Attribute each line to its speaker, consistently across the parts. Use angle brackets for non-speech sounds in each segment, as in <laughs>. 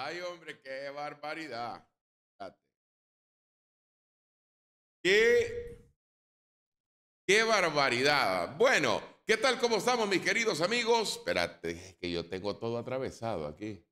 Speaker 1: Ay, hombre, qué barbaridad. Qué, qué barbaridad. Bueno, ¿qué tal cómo estamos, mis queridos amigos? Espérate, que yo tengo todo atravesado aquí.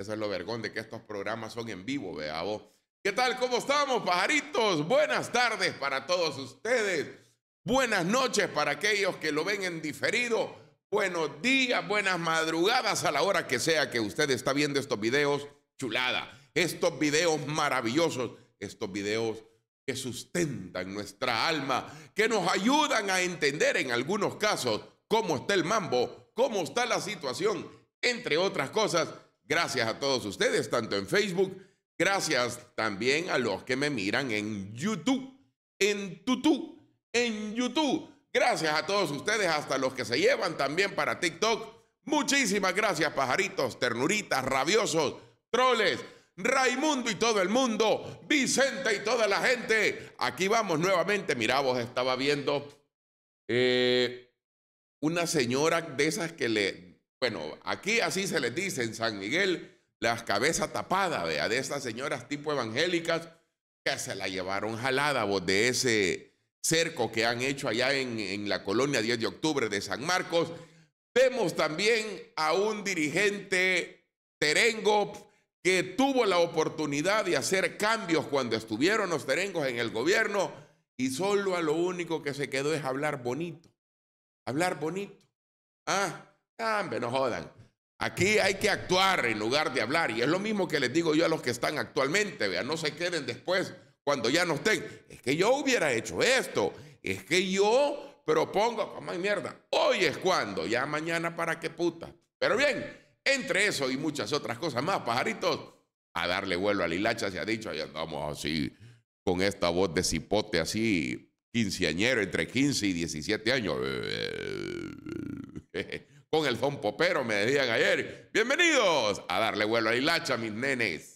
Speaker 1: Eso es lo vergón de que estos programas son en vivo, vea vos. ¿Qué tal? ¿Cómo estamos, pajaritos? Buenas tardes para todos ustedes. Buenas noches para aquellos que lo ven en diferido. Buenos días, buenas madrugadas a la hora que sea que usted está viendo estos videos. Chulada. Estos videos maravillosos. Estos videos que sustentan nuestra alma. Que nos ayudan a entender en algunos casos cómo está el mambo, cómo está la situación, entre otras cosas. Gracias a todos ustedes, tanto en Facebook. Gracias también a los que me miran en YouTube. En Tutu, En YouTube Gracias a todos ustedes, hasta los que se llevan también para TikTok. Muchísimas gracias, pajaritos, ternuritas, rabiosos, troles, Raimundo y todo el mundo, Vicente y toda la gente. Aquí vamos nuevamente. Mirá, vos estaba viendo eh, una señora de esas que le. Bueno, aquí así se les dice en San Miguel, las cabezas tapadas, vea, de esas señoras tipo evangélicas que se la llevaron jalada, vos, de ese cerco que han hecho allá en, la colonia 10 de octubre de San Marcos. Vemos también a un dirigente terengo que tuvo la oportunidad de hacer cambios cuando estuvieron los terengos en el gobierno y solo a lo único que se quedó es hablar bonito. Hablar bonito. Ah, hombre, no jodan. Aquí hay que actuar en lugar de hablar. Y es lo mismo que les digo yo a los que están actualmente, vean, no se queden después cuando ya no estén. Es que yo hubiera hecho esto, es que yo propongo, más mierda, hoy es cuando, ya mañana para qué puta. Pero bien, entre eso y muchas otras cosas más, pajaritos, a darle vuelo a Lilacha, hilacha se ha dicho, ahí andamos así, con esta voz de cipote así, quinceañero, entre 15 y 17 años. <laughs> con el son popero, me decían ayer. Bienvenidos a darle vuelo a Lilacha, hilacha, mis nenes.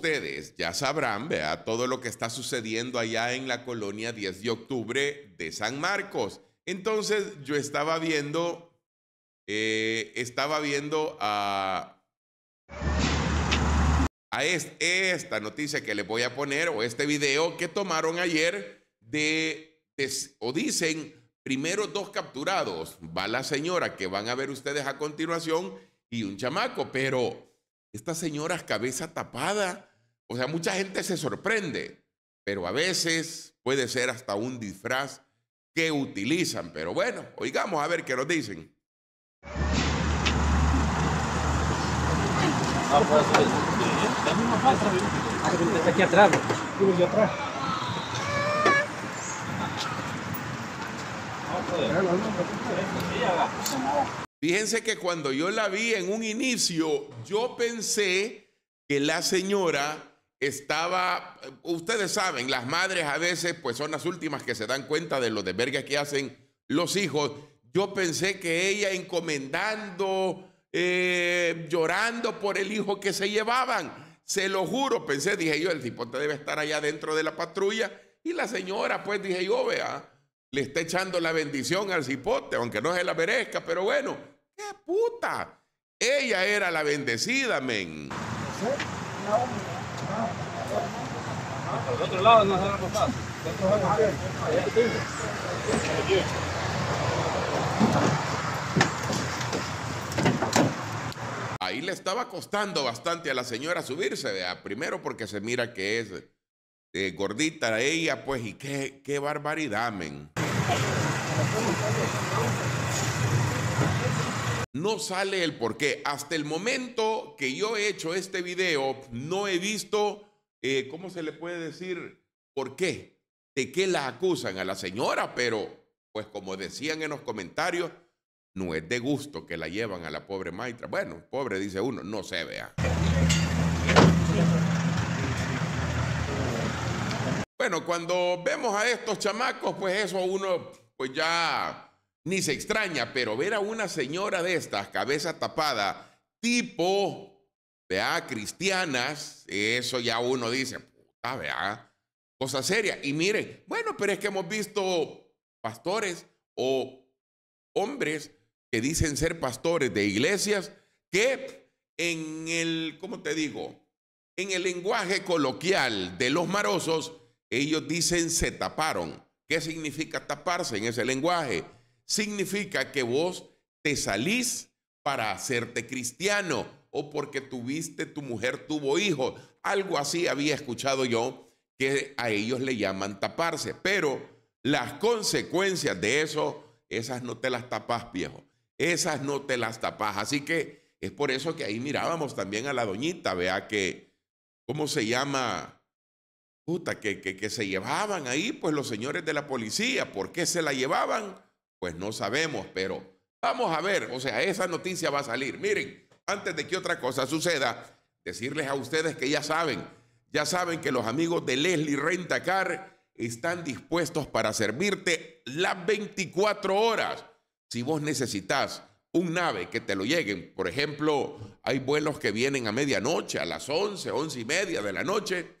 Speaker 1: ustedes ya sabrán, vea, todo lo que está sucediendo allá en la colonia 10 de octubre de San Marcos. Entonces yo estaba viendo, eh, estaba viendo a, a esta noticia que les voy a poner o este video que tomaron ayer de, o dicen, primero dos capturados, va la señora que van a ver ustedes a continuación y un chamaco, pero esta señora cabeza tapada o sea, mucha gente se sorprende, pero a veces puede ser hasta un disfraz que utilizan. Pero bueno, oigamos a ver qué nos dicen. Fíjense que cuando yo la vi en un inicio, yo pensé que la señora estaba, ustedes saben, las madres a veces pues son las últimas que se dan cuenta de los desvergues que hacen los hijos. Yo pensé que ella encomendando, eh, llorando por el hijo que se llevaban. Se lo juro, pensé, dije yo, el cipote debe estar allá dentro de la patrulla. Y la señora, pues dije yo, vea, le está echando la bendición al cipote, aunque no se la merezca, pero bueno, qué puta. Ella era la bendecida, men. Ahí le estaba costando bastante a la señora subirse, primero porque se mira que es gordita eh, gordita ella, pues, y qué, qué barbaridad, men no sale el por qué. Hasta el momento que yo he hecho este video, no he visto, eh, ¿cómo se le puede decir? ¿Por qué? ¿De qué la acusan a la señora? Pero, pues como decían en los comentarios, no es de gusto que la llevan a la pobre maestra. Bueno, pobre dice uno, no se vea. Bueno, cuando vemos a estos chamacos, pues eso uno, pues ya ni se extraña, pero ver a una señora de estas, cabeza tapada, tipo, vea, cristianas, eso ya uno dice, puta, vea, cosa seria. Y miren bueno, pero es que hemos visto pastores o hombres que dicen ser pastores de iglesias que en el, ¿cómo te digo? En el lenguaje coloquial de los marosos, ellos dicen se taparon. ¿Qué significa taparse en ese lenguaje? significa que vos te salís para hacerte cristiano o porque tuviste, tu mujer tuvo hijos. Algo así había escuchado yo que a ellos le llaman taparse. Pero las consecuencias de eso, esas no te las tapas, viejo. Esas no te las tapas. Así que es por eso que ahí mirábamos también a la doñita, vea que, ¿cómo se llama? Puta, que, que se llevaban ahí, pues los señores de la policía. ¿Por qué se la llevaban? Pues no sabemos, pero vamos a ver, o sea, esa noticia va a salir. Miren, antes de que otra cosa suceda, decirles a ustedes que ya saben, ya saben que los amigos de Leslie Rentacar están dispuestos para servirte las 24 horas. Si vos necesitas un nave que te lo lleguen, por ejemplo, hay vuelos que vienen a medianoche, a las 11, 11 y media de la noche,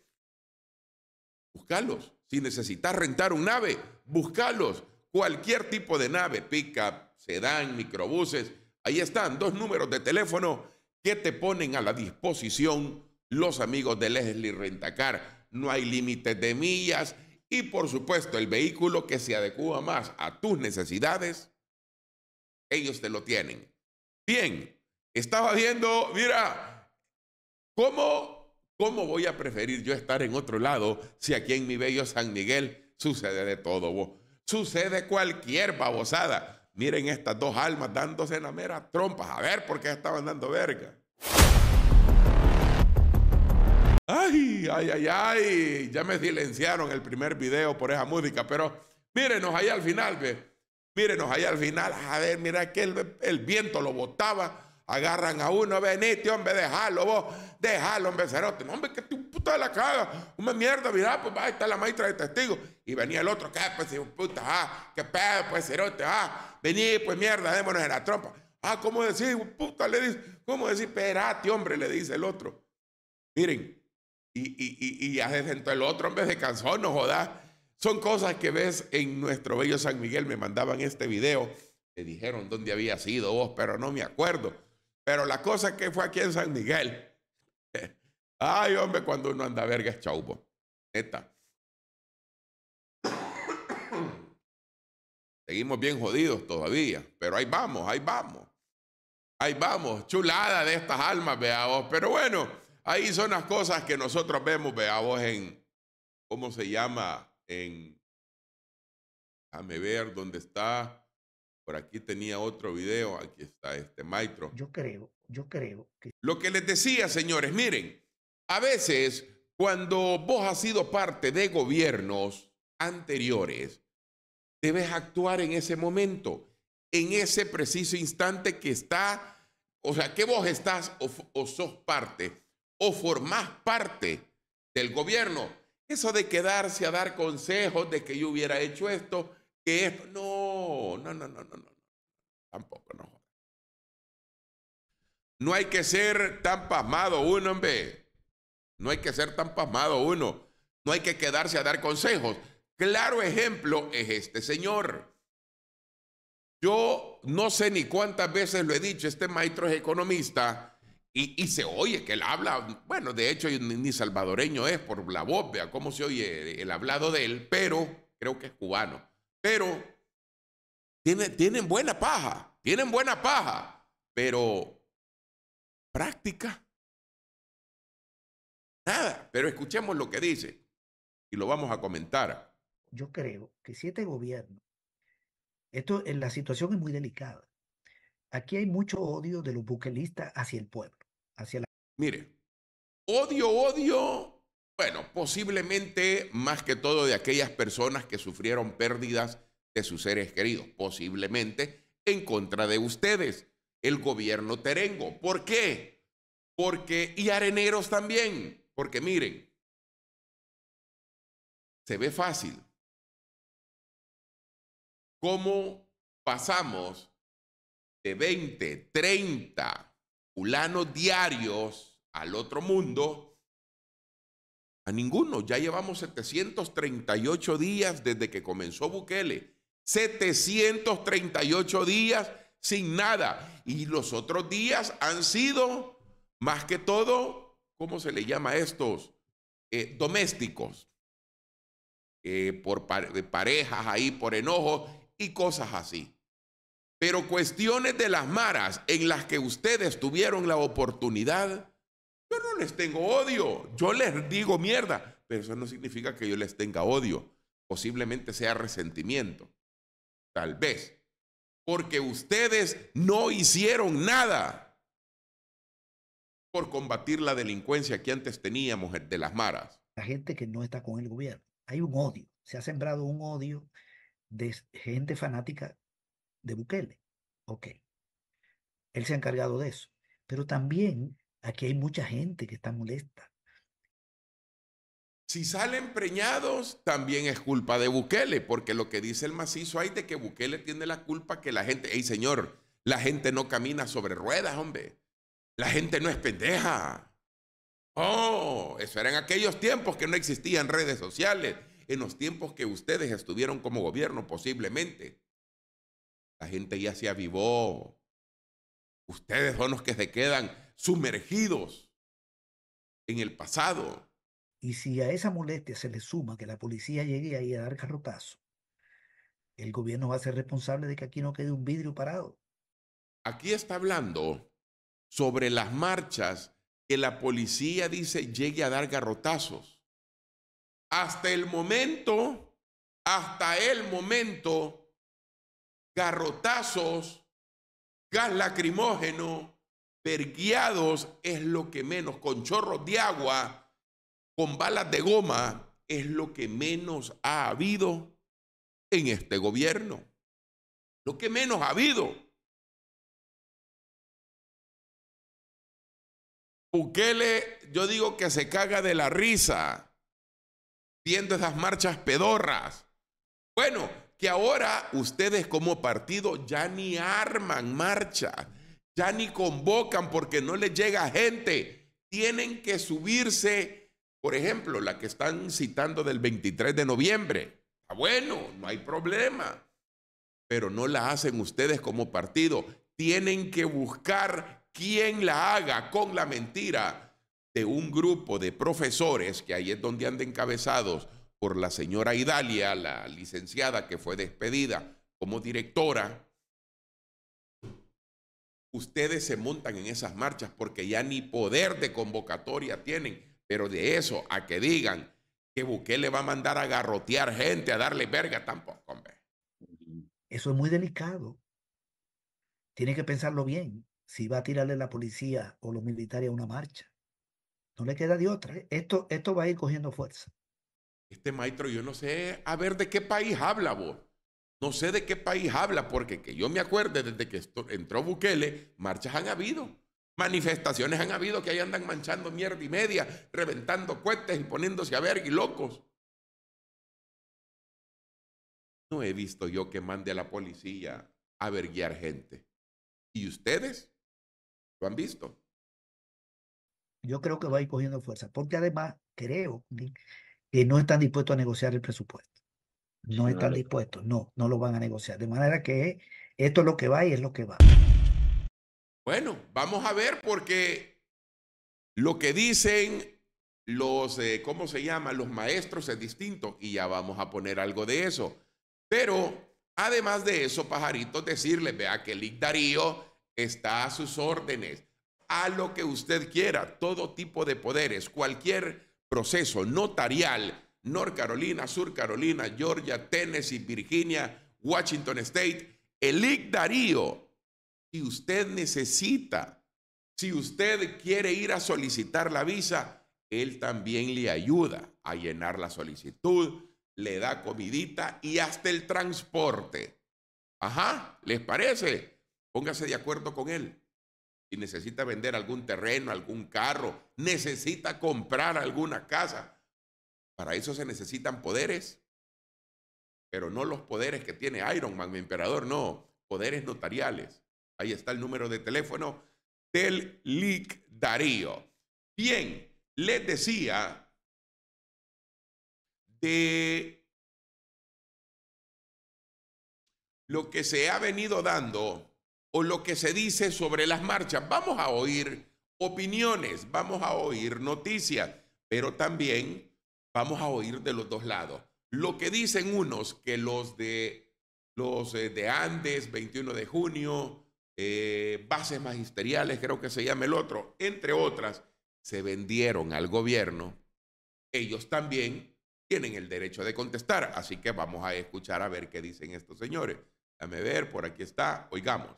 Speaker 1: buscalos. Si necesitas rentar un nave, buscalos cualquier tipo de nave, pickup, sedán, microbuses. Ahí están dos números de teléfono que te ponen a la disposición los amigos de Leslie Rentacar. No hay límites de millas y por supuesto el vehículo que se adecua más a tus necesidades, ellos te lo tienen. Bien, estaba viendo, mira, ¿cómo, cómo voy a preferir yo estar en otro lado si aquí en mi bello San Miguel sucede de todo? sucede cualquier babosada. Miren estas dos almas dándose en la mera trompa. A ver por qué estaban dando verga. Ay, ay, ay, ay. Ya me silenciaron el primer video por esa música, pero mírenos ahí al final, ve. Mírenos ahí al final. A ver, mira que el viento lo botaba agarran a uno, venite, hombre, déjalo vos, déjalo, hombre, cerote. No, hombre, que tú puta de la caga, una mierda, mira pues va, está la maestra de testigos, Y venía el otro, qué, pues, un puta, ah, qué pedo, pues, cerote, ah, vení, pues, mierda, démonos en la tropa, Ah, ¿cómo decir, puta, le dice, cómo decir, perate, hombre, le dice el otro. Miren, y, y, y, ya se sentó el otro, hombre, de cansó, no joda, Son cosas que ves en nuestro bello San Miguel, me mandaban este video, me dijeron dónde había sido vos, pero no me acuerdo pero la cosa que fue aquí en San Miguel. <laughs> Ay, hombre, cuando uno anda verga es chaubo. Neta. <coughs> Seguimos bien jodidos todavía, pero ahí vamos, ahí vamos. Ahí vamos, chulada de estas almas, veamos. Pero bueno, ahí son las cosas que nosotros vemos, veamos en, ¿cómo se llama? En, déjame ver dónde está. Por aquí tenía otro video, aquí está este maestro. Yo
Speaker 2: creo, yo creo
Speaker 1: que... Lo que les decía, señores, miren, a veces cuando vos has sido parte de gobiernos anteriores, debes actuar en ese momento, en ese preciso instante que está, o sea, que vos estás o, sos parte o formás parte del gobierno. Eso de quedarse a dar consejos de que yo hubiera hecho esto, que esto, no, no, no, no, no, no, Tampoco, no No hay que ser tan pasmado uno, hombre. No hay que ser tan pasmado uno. No hay que quedarse a dar consejos. Claro ejemplo es este señor. Yo no sé ni cuántas veces lo he dicho, este maestro es economista y, se oye que él habla, bueno, de hecho ni, ni salvadoreño es por la voz, vea cómo se oye el hablado de él, pero creo que es cubano. Pero tienen, buena paja, tienen buena paja, pero práctica. Nada, pero escuchemos lo que dice y lo vamos a comentar.
Speaker 2: Yo creo que si este gobierno, esto, en eh, la situación es muy delicada. Aquí hay mucho odio de los buquelistas hacia el pueblo, hacia la...
Speaker 1: Mire, odio, odio, bueno, posiblemente más que todo de aquellas personas que sufrieron pérdidas de sus seres queridos, posiblemente en contra de ustedes, el gobierno terengo. ¿Por qué? Porque, y areneros también, porque miren, se ve fácil cómo pasamos de 20, 30 fulanos diarios al otro mundo a ninguno. Ya llevamos 738 días desde que comenzó Bukele. 738 días sin nada. Y los otros días han sido, más que todo, ¿cómo se le llama a estos? Eh, domésticos. Eh, por parejas ahí, por enojos y cosas así. Pero cuestiones de las maras en las que ustedes tuvieron la oportunidad, yo no les tengo odio, yo les digo mierda, pero eso no significa que yo les tenga odio, posiblemente sea resentimiento. Tal vez. Porque ustedes no hicieron nada por combatir la delincuencia que antes teníamos de las maras.
Speaker 2: La gente que no está con el gobierno. Hay un odio. Se ha sembrado un odio de gente fanática de Bukele. Ok. Él se ha encargado de eso. Pero también aquí hay mucha gente que está molesta.
Speaker 1: Si salen preñados, también es culpa de Bukele, porque lo que dice el macizo hay de que Bukele tiene la culpa que la gente, hey señor, la gente no camina sobre ruedas, hombre. La gente no es pendeja. Oh, eso era en aquellos tiempos que no existían redes sociales, en los tiempos que ustedes estuvieron como gobierno posiblemente. La gente ya se avivó. Ustedes son los que se quedan sumergidos en el pasado
Speaker 2: y si a esa molestia se le suma que la policía llegue ahí a dar garrotazos, el gobierno va a ser responsable de que aquí no quede un vidrio parado.
Speaker 1: Aquí está hablando sobre las marchas que la policía dice llegue a dar garrotazos. Hasta el momento, hasta el momento, garrotazos, gas lacrimógeno, perguiados es lo que menos, con chorros de agua con balas de goma es lo que menos ha habido en este gobierno. Lo que menos ha habido. Bukele, yo digo que se caga de la risa viendo esas marchas pedorras. Bueno, que ahora ustedes como partido ya ni arman marcha, ya ni convocan porque no les llega gente. Tienen que subirse por ejemplo, la que están citando del 23 de noviembre. Ah, bueno, no hay problema. Pero no la hacen ustedes como partido. Tienen que buscar quién la haga con la mentira de un grupo de profesores, que ahí es donde han encabezados por la señora Idalia, la licenciada que fue despedida como directora. Ustedes se montan en esas marchas porque ya ni poder de convocatoria tienen pero de eso a que digan que Bukele va a mandar a garrotear gente, a darle verga, tampoco, hombre.
Speaker 2: Eso es muy delicado. Tiene que pensarlo bien. Si va a tirarle la policía o los militares a una marcha. No le queda de otra. ¿eh? Esto, esto va a ir cogiendo fuerza.
Speaker 1: Este maestro, yo no sé, a ver, ¿de qué país habla vos? No sé de qué país habla, porque que yo me acuerde, desde que entró Bukele, marchas han habido manifestaciones han habido que ahí andan manchando mierda y media, reventando cuetes y poniéndose a vergui, y locos. No he visto yo que mande a la policía a verguiar gente. ¿Y ustedes? ¿Lo han visto?
Speaker 2: Yo creo que va a ir cogiendo fuerza, porque además creo que no están dispuestos a negociar el presupuesto. no están dispuestos, no, no lo van a negociar. De manera que esto es lo que va y es lo que va.
Speaker 1: Bueno, vamos a ver porque lo que dicen los, eh, ¿cómo se llama? Los maestros es distinto y ya vamos a poner algo de eso. Pero además de eso, pajaritos, decirles, vea que IC Darío está a sus órdenes, a lo que usted quiera, todo tipo de poderes, cualquier proceso notarial, North Carolina, Sur Carolina, Georgia, Tennessee, Virginia, Washington State, el IC Darío si usted necesita, si usted quiere ir a solicitar la visa, él también le ayuda a llenar la solicitud, le da comidita y hasta el transporte. Ajá, ¿les parece? Póngase de acuerdo con él. Si necesita vender algún terreno, algún carro, necesita comprar alguna casa. Para eso se necesitan poderes, pero no los poderes que tiene Iron Man, mi emperador, no, poderes notariales. Ahí está el número de teléfono del LIC Darío. Bien, les decía de lo que se ha venido dando o lo que se dice sobre las marchas. Vamos a oír opiniones, vamos a oír noticias, pero también vamos a oír de los dos lados. Lo que dicen unos que los de los eh, de Andes, 21 de junio, eh, bases magisteriales, creo que se llama el otro, entre otras, se vendieron al gobierno, ellos también tienen el derecho de contestar. Así que vamos a escuchar a ver qué dicen estos señores. Dame ver, por aquí está, oigamos.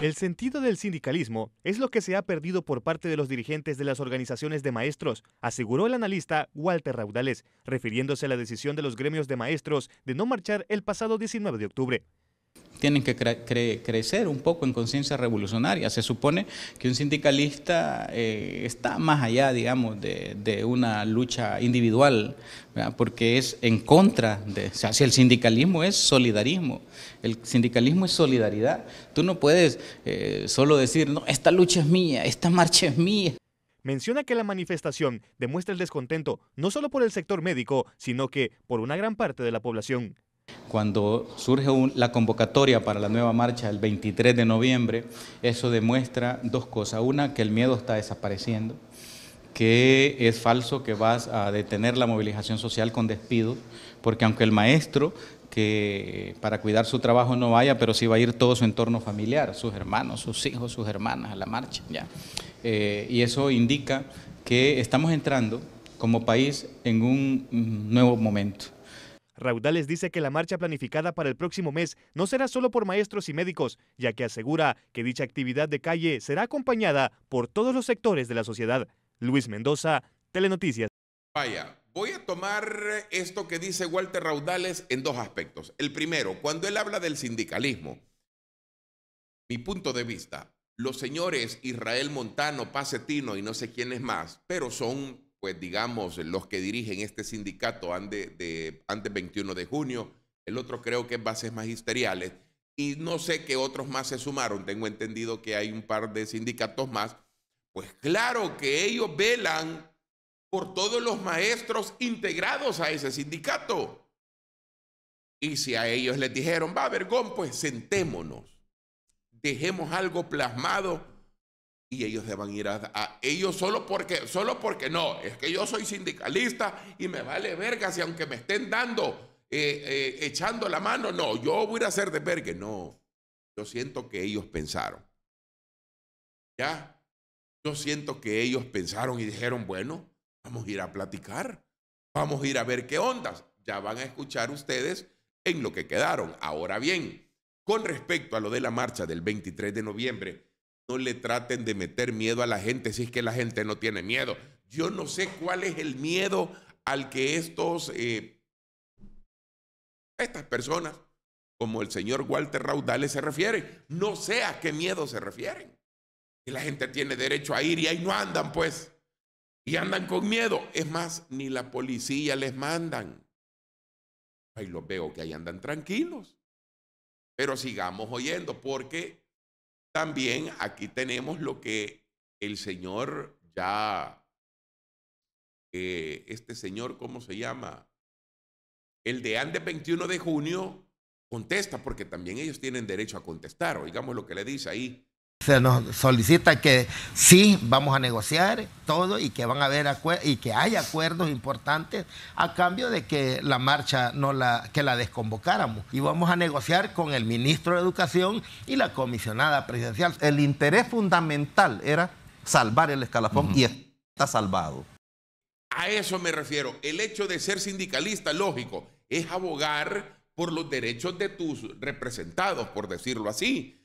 Speaker 2: El sentido del sindicalismo es lo que se ha perdido por parte de los dirigentes de las organizaciones de maestros, aseguró el analista Walter Raudales, refiriéndose a la decisión de los gremios de
Speaker 3: maestros de no marchar el pasado 19 de octubre tienen que crecer un poco en conciencia revolucionaria. Se supone que un sindicalista eh, está más allá, digamos, de, una lucha individual, porque es en contra de... O sea, si el sindicalismo es solidarismo, el sindicalismo es solidaridad. Tú no puedes eh, solo decir, no, esta lucha es mía, esta marcha es mía. Menciona que la
Speaker 2: manifestación demuestra el descontento no solo por el sector médico, sino que por una gran parte de la
Speaker 3: población. Cuando surge la convocatoria para la nueva marcha el 23 de noviembre, eso demuestra dos cosas. Una, que el miedo está desapareciendo, que es falso que vas a detener la movilización social con despido, porque aunque el maestro que para cuidar su trabajo no vaya, pero sí va a ir todo su entorno familiar, sus hermanos, sus hijos, sus hermanas a la marcha. Ya. Eh, y eso indica que estamos entrando como país en un mm, nuevo momento.
Speaker 2: Raudales dice que la marcha planificada para el próximo mes no será solo por maestros y médicos, ya que asegura que dicha actividad de calle será acompañada por todos los sectores de la sociedad. Luis Mendoza, Telenoticias.
Speaker 1: Vaya, voy a tomar esto que dice Walter Raudales en dos aspectos. El primero, cuando él habla del sindicalismo, mi punto de vista, los señores Israel Montano, Pacetino y no sé quiénes más, pero son pues digamos, los que dirigen este sindicato antes, de, antes 21 de junio, el otro creo que es bases magisteriales, y no sé qué otros más se sumaron, tengo entendido que hay un par de sindicatos más, pues claro que ellos velan por todos los maestros integrados a ese sindicato. Y si a ellos les dijeron, va, Vergón, pues sentémonos, dejemos algo plasmado y ellos se van a ir a, ellos solo porque, solo porque no, es que yo soy sindicalista y me vale verga si aunque me estén dando, eh, eh, echando la mano, no, yo voy a ir a hacer de verga. No, yo siento que ellos pensaron. ¿Ya? Yo siento que ellos pensaron y dijeron, bueno, vamos a ir a platicar, vamos a ir a ver qué onda, Ya van a escuchar ustedes en lo que quedaron. Ahora bien, con respecto a lo de la marcha del 23 de noviembre, no le traten de meter miedo a la gente si es que la gente no tiene miedo. Yo no sé cuál es el miedo al que estos, eh, estas personas, como el señor Walter Raudales, se refieren. No sé a qué miedo se refieren. Que la gente tiene derecho a ir y ahí no andan, pues. Y andan con miedo. Es más, ni la policía les mandan. Ahí los veo que ahí andan tranquilos. Pero sigamos oyendo, porque también aquí tenemos lo que el señor ya, eh, este señor, ¿cómo se llama? El de Andes 21 de junio contesta, porque también ellos tienen derecho a contestar. Oigamos lo que le dice ahí
Speaker 3: se nos solicita que sí vamos a negociar todo y que van a haber y que hay acuerdos importantes a cambio de que la marcha no la que la desconvocáramos y vamos a negociar con el ministro de Educación y la comisionada presidencial. El interés fundamental era salvar el escalafón y está salvado.
Speaker 1: A eso me refiero. El hecho de ser sindicalista, lógico, es abogar por los derechos de tus representados, por decirlo así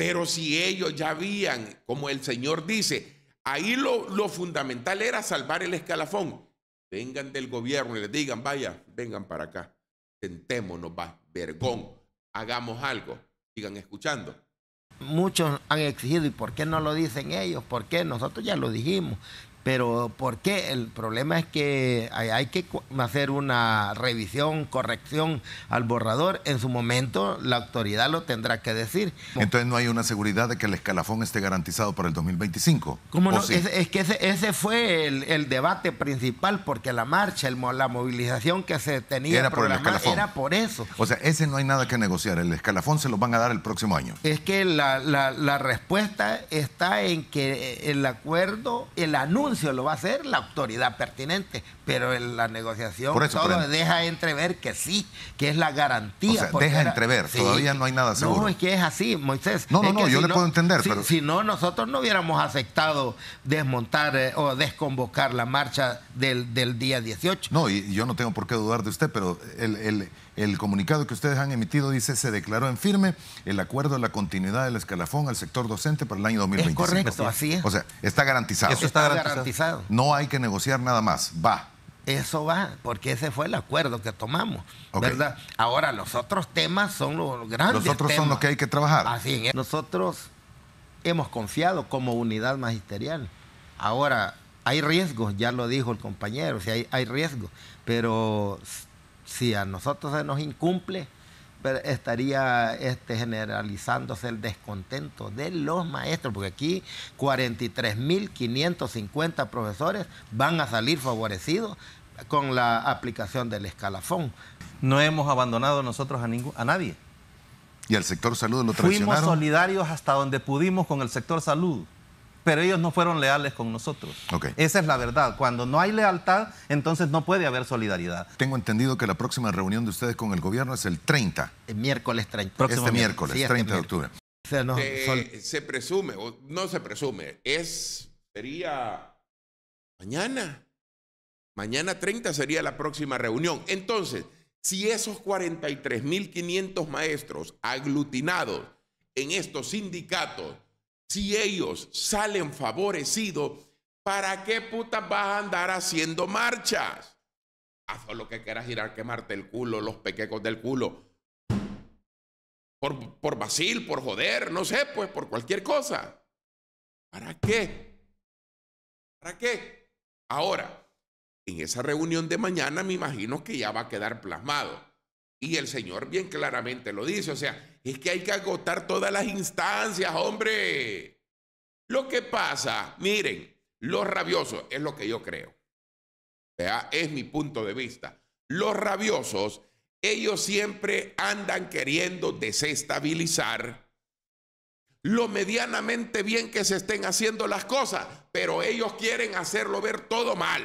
Speaker 1: pero si ellos ya habían, como el Señor dice, ahí lo, lo fundamental era salvar el escalafón. Vengan del gobierno y les digan, vaya, vengan para acá, sentémonos, va, vergón, hagamos algo, sigan escuchando.
Speaker 3: Muchos han exigido, ¿y por qué no lo dicen ellos? ¿Por qué? Nosotros ya lo dijimos. Pero ¿por qué? El problema es que hay, que hacer una revisión, corrección al borrador. En su momento la autoridad lo tendrá que decir. Entonces no hay una seguridad de que el escalafón esté garantizado para el 2025. ¿Cómo no? Es, que ese, fue el, debate principal porque la marcha, la movilización que se tenía era por, el escalafón. era por eso. O sea, ese no hay nada que negociar. El escalafón se lo van a dar el próximo año. Es que la, la, la respuesta está en que el acuerdo, el anuncio, lo va a hacer la autoridad pertinente, pero en la negociación solo deja entrever que sí, que es la garantía. O sea, deja entrever, todavía no hay nada seguro. No, es que es así, Moisés. No, no, no, yo le puedo entender. Si, pero... si no, nosotros no hubiéramos aceptado desmontar eh, o desconvocar la marcha del, del día 18. No, y yo no tengo por qué dudar de usted, pero el, el el comunicado que ustedes han emitido dice se declaró en firme el acuerdo de la continuidad del escalafón al sector docente para el año 2025. Es correcto, así es. O sea, está garantizado. Eso está, garantizado. No hay que negociar nada más, va. Eso va, porque ese fue el acuerdo que tomamos, ¿verdad? Ahora, los otros temas son los grandes Los otros son los que hay que trabajar. Así es. Nosotros hemos confiado como unidad magisterial. Ahora, hay riesgos, ya lo dijo el compañero, o hay, hay riesgos, pero si a nosotros se nos incumple, estaría este, generalizándose el descontento de los maestros, porque aquí 43.550 profesores van a salir favorecidos con la aplicación del escalafón. No hemos abandonado nosotros a, a nadie. Y al sector salud no traicionaron. Fuimos solidarios hasta donde pudimos con el sector salud pero ellos no fueron leales con nosotros. Esa es la verdad. Cuando no hay lealtad, entonces no puede haber solidaridad. Tengo entendido que la próxima reunión de ustedes con el gobierno es el 30. El miércoles 30. este miércoles, 30 este de octubre.
Speaker 1: Eh, se, presume, o no se presume, es, sería mañana. Mañana 30 sería la próxima reunión. Entonces, si esos 43.500 maestros aglutinados en estos sindicatos si ellos salen favorecidos, ¿para qué putas vas a andar haciendo marchas? Haz lo que quieras girar, quemarte el culo, los pequecos del culo. Por, por vacil, por joder, no sé, pues por cualquier cosa. ¿Para qué? ¿Para qué? Ahora, en esa reunión de mañana me imagino que ya va a quedar plasmado. Y el Señor bien claramente lo dice, o sea, es que hay que agotar todas las instancias, hombre. Lo que pasa, miren, los rabiosos, es lo que yo creo, sea, es mi punto de vista. Los rabiosos, ellos siempre andan queriendo desestabilizar lo medianamente bien que se estén haciendo las cosas, pero ellos quieren hacerlo ver todo mal.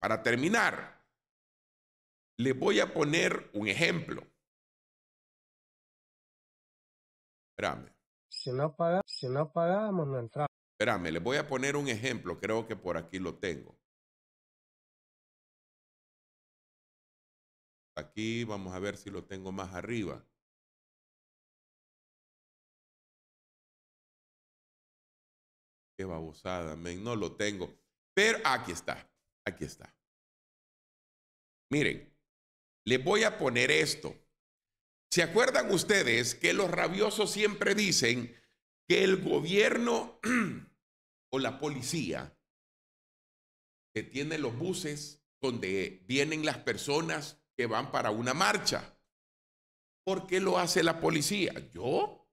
Speaker 1: Para terminar, le voy a poner un ejemplo. Espérame.
Speaker 3: Si no, si no pagamos, no entramos.
Speaker 1: Espérame, le voy a poner un ejemplo. Creo que por aquí lo tengo.
Speaker 2: Aquí vamos a ver si lo tengo más arriba. Qué babosada, men. No lo tengo.
Speaker 1: Pero aquí está. Aquí está. Miren, les voy a poner esto. ¿Se acuerdan ustedes que los rabiosos siempre dicen que el gobierno <clears throat> o la policía que tiene los buses donde vienen las personas que van para una marcha? ¿Por qué lo hace la policía? Yo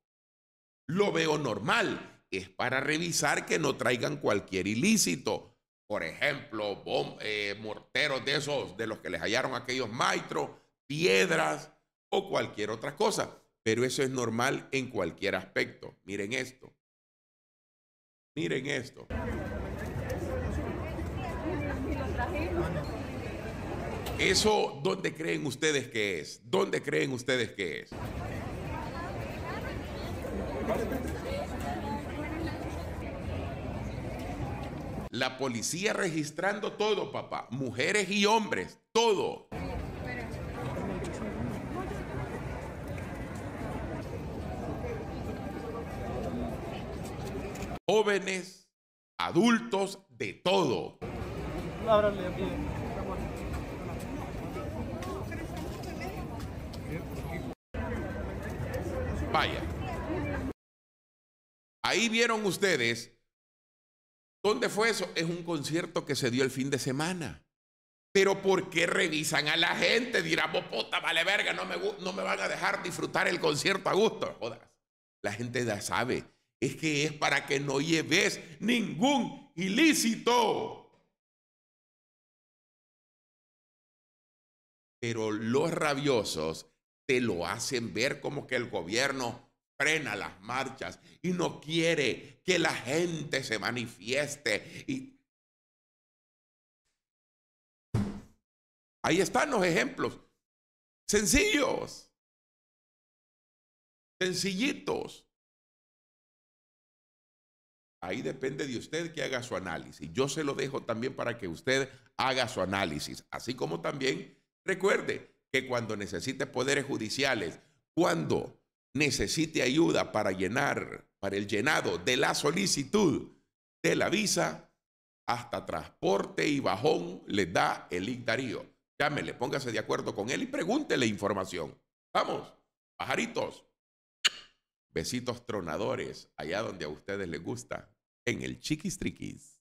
Speaker 1: lo veo normal. Es para revisar que no traigan cualquier ilícito por ejemplo, eh, morteros de esos, de los que les hallaron aquellos maitros, piedras o cualquier otra cosa. Pero eso es normal en cualquier aspecto. Miren esto. Miren esto. ¿Eso dónde creen ustedes que es? ¿Dónde creen ustedes que es? La policía registrando todo, papá. Mujeres y hombres, todo. Jóvenes, adultos, de todo. Vaya. Ahí vieron ustedes ¿Dónde fue eso? Es un concierto que se dio el fin de semana. Pero ¿por qué revisan a la gente? Dirá, vos puta, vale verga, no me, no me van a dejar disfrutar el concierto a gusto. La gente ya sabe. Es que es para que no lleves ningún ilícito. Pero los rabiosos te lo hacen ver como que el gobierno frena las marchas y no quiere que la gente se manifieste. Y... Ahí están los ejemplos.
Speaker 2: Sencillos. Sencillitos.
Speaker 1: Ahí depende de usted que haga su análisis. Yo se lo dejo también para que usted haga su análisis. Así como también recuerde que cuando necesite poderes judiciales, cuando necesite ayuda para llenar, para el llenado de la solicitud de la visa, hasta transporte y bajón le da el Darío. Llámele, póngase de acuerdo con él y pregúntele información. Vamos, pajaritos. Besitos tronadores allá donde a ustedes les gusta, en el Chiquis Triquis.